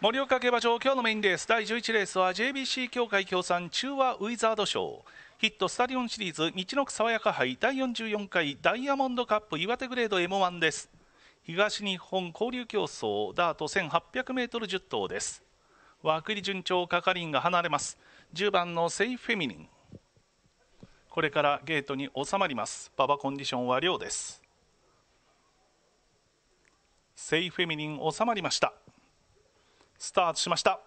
盛岡競馬場今日のメインレース第11レースは JBC 協会協賛中和ウィザード賞ヒットスタリオンシリーズ日の爽やか杯第44回ダイヤモンドカップ岩手グレード M1 です東日本交流競争ダート 1800m10 頭です枠入り順調係員が離れます10番のセイフェミニンこれからゲートに収まります馬場コンディションは良ですセイフェミニン収まりましたスタートしました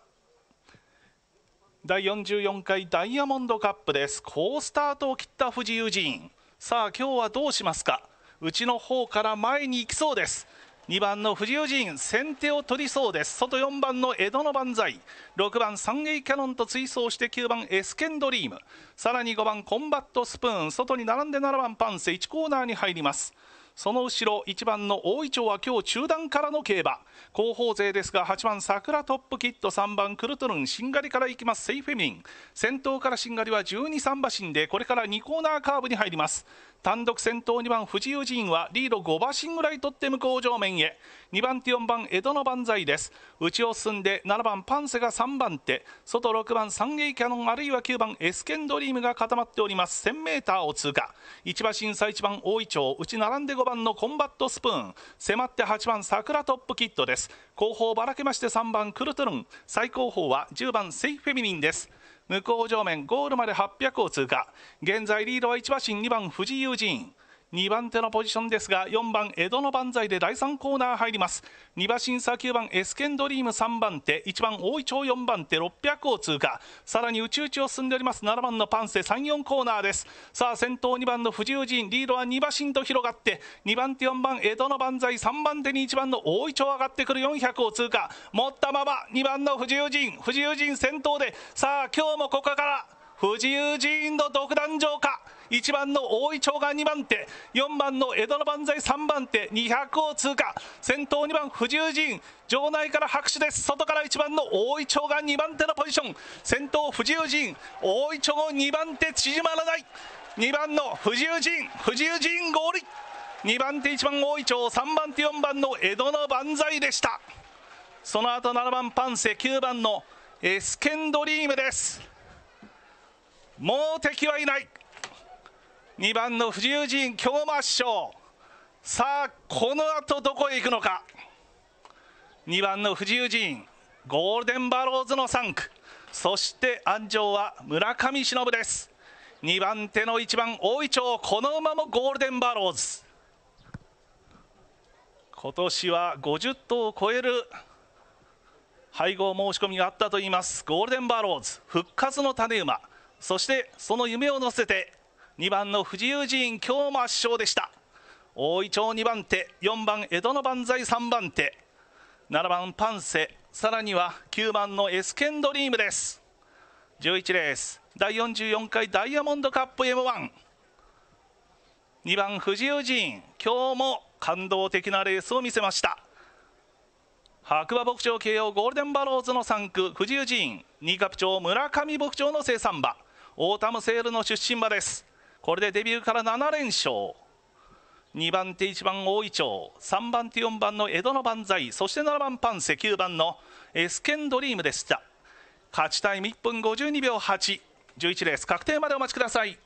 第44回ダイヤモンドカップです好スタートを切った富士友人さあ今日はどうしますかうちの方から前に行きそうです2番の藤井陣先手を取りそうです外4番の江戸の万歳6番サンゲイキャノンと追走して9番エスケンドリームさらに5番コンバットスプーン外に並んで7番パンセ1コーナーに入りますその後ろ1番の大井町は今日中段からの競馬後方勢ですが8番桜トップキット3番クルトゥンしんがりからいきますセイフェミン先頭からしんがりは123馬身でこれから2コーナーカーブに入ります単独先頭2番藤士友人はリード5馬身ぐらい取って向こう上面へ2番手4番江戸の万歳です内を進んで7番パンセが3番手外6番サンゲイキャノンあるいは9番エスケンドリームが固まっております 1000m を通過1馬身差1番大井町内並んで5番のコンバットスプーン迫って8番桜トップキットです後方ばらけまして3番クルトゥルン最後方は10番セイフェミニンです向正面ゴールまで800を通過現在リードは1馬身2番藤井友仁2番手のポジションですが4番江戸の万歳で第3コーナー入ります2馬審査9番エスケンドリーム3番手1番大井町4番手600を通過さらに内々を進んでおります7番のパンセ34コーナーですさあ先頭2番の藤井人リードは2馬身と広がって2番手4番江戸の万歳3番手に1番の大井町上がってくる400を通過持ったまま2番の藤井人藤井人先頭でさあ今日もここから藤井人の独壇場か1番の大井町が2番手4番の江戸の万歳3番手200を通過先頭2番藤井陣場内から拍手です外から1番の大井町が2番手のポジション先頭藤井陣大井町2番手縮まらない2番の藤井陣藤井陣合流。2番手1番大井町3番手4番の江戸の万歳でしたその後7番パンセ9番のエスケンドリームですもう敵はいない2番の藤友京馬圧さあこのあとどこへ行くのか2番の藤友陣ゴールデンバローズの3区そして安城は村上忍です2番手の1番大井町この馬もゴールデンバローズ今年は50頭を超える配合申し込みがあったといいますゴールデンバローズ復活の種馬そしてその夢を乗せて2番の藤友寺院今日も圧勝でした大井町2番手4番江戸の万歳3番手7番パンセさらには9番のエスケンドリームです11レース第44回ダイヤモンドカップ M12 番藤友寺院今日も感動的なレースを見せました白馬牧場慶応ゴールデンバローズの3区藤友寺院新カプ町村上牧場の生産馬オータムセールの出身馬ですこれでデビューから7連勝2番手1番大井町3番手4番の江戸の万歳そして7番パンセ9番のエスケンドリームでした勝ちタイム1分52秒811レース確定までお待ちください